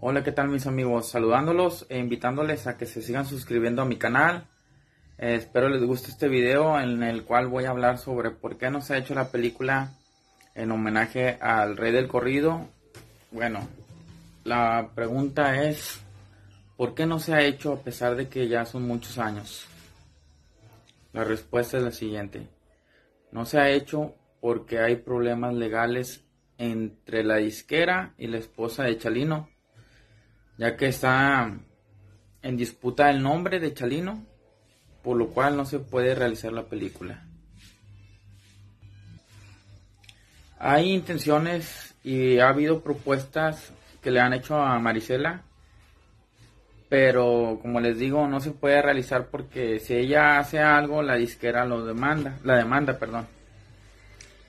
Hola, ¿qué tal mis amigos? Saludándolos e invitándoles a que se sigan suscribiendo a mi canal. Eh, espero les guste este video en el cual voy a hablar sobre por qué no se ha hecho la película en homenaje al rey del corrido. Bueno, la pregunta es, ¿por qué no se ha hecho a pesar de que ya son muchos años? La respuesta es la siguiente. No se ha hecho porque hay problemas legales entre la disquera y la esposa de Chalino, ya que está en disputa el nombre de Chalino, por lo cual no se puede realizar la película. Hay intenciones y ha habido propuestas que le han hecho a Marisela, pero como les digo, no se puede realizar porque si ella hace algo, la disquera lo demanda, la demanda, perdón.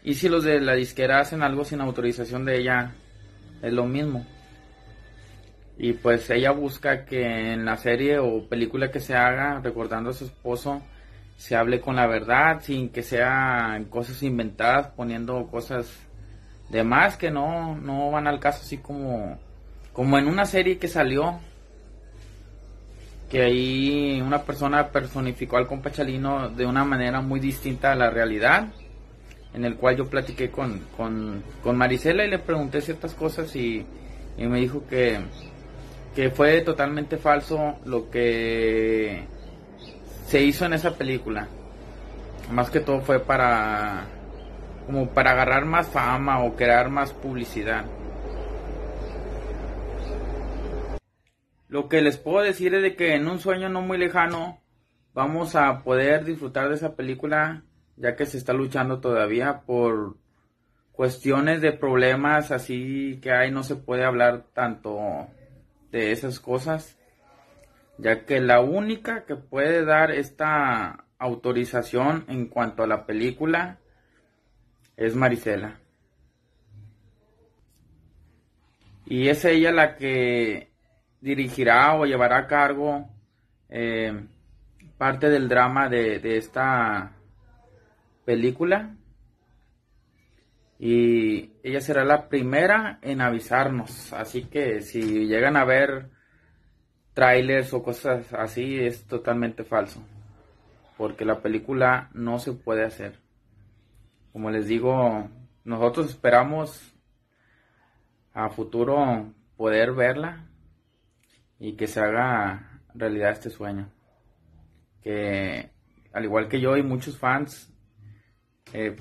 Y si los de la disquera hacen algo sin autorización de ella, es lo mismo. Y pues ella busca que en la serie o película que se haga, recordando a su esposo, se hable con la verdad, sin que sean cosas inventadas, poniendo cosas de más que no, van al caso, así como, como en una serie que salió, que ahí una persona personificó al compa Chalino de una manera muy distinta a la realidad, en el cual yo platiqué con, con, Marisela y le pregunté ciertas cosas y me dijo que que fue totalmente falso lo que se hizo en esa película. Más que todo fue para como para agarrar más fama o crear más publicidad. Lo que les puedo decir es de que en un sueño no muy lejano vamos a poder disfrutar de esa película ya que se está luchando todavía por cuestiones de problemas así que ahí no se puede hablar tanto de esas cosas, ya que la única que puede dar esta autorización en cuanto a la película es Marisela. Y es ella la que dirigirá o llevará a cargo eh, parte del drama de esta película y ella será la primera en avisarnos. Así que si llegan a ver trailers o cosas así, es totalmente falso. Porque la película no se puede hacer. Como les digo, nosotros esperamos a futuro poder verla y que se haga realidad este sueño. Que al igual que yo y muchos fans, eh,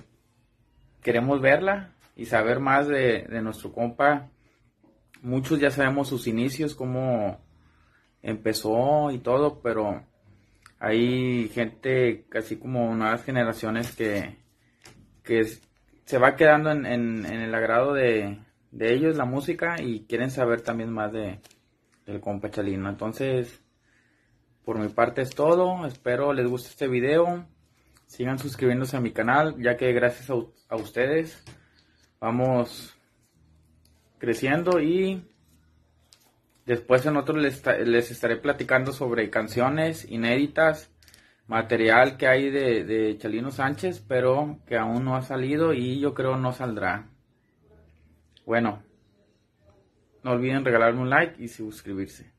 queremos verla y saber más de, nuestro compa. Muchos ya sabemos sus inicios, cómo empezó y todo, pero hay gente, casi como nuevas generaciones que, se va quedando en, el agrado de, ellos la música y quieren saber también más de del compa Chalino. Entonces, por mi parte es todo. Espero les guste este video. Sigan suscribiéndose a mi canal, ya que gracias a, ustedes vamos creciendo y después en otro les, estaré platicando sobre canciones inéditas, material que hay de, de Chalino Sánchez, pero que aún no ha salido y yo creo no saldrá. Bueno, no olviden regalarme un like y suscribirse.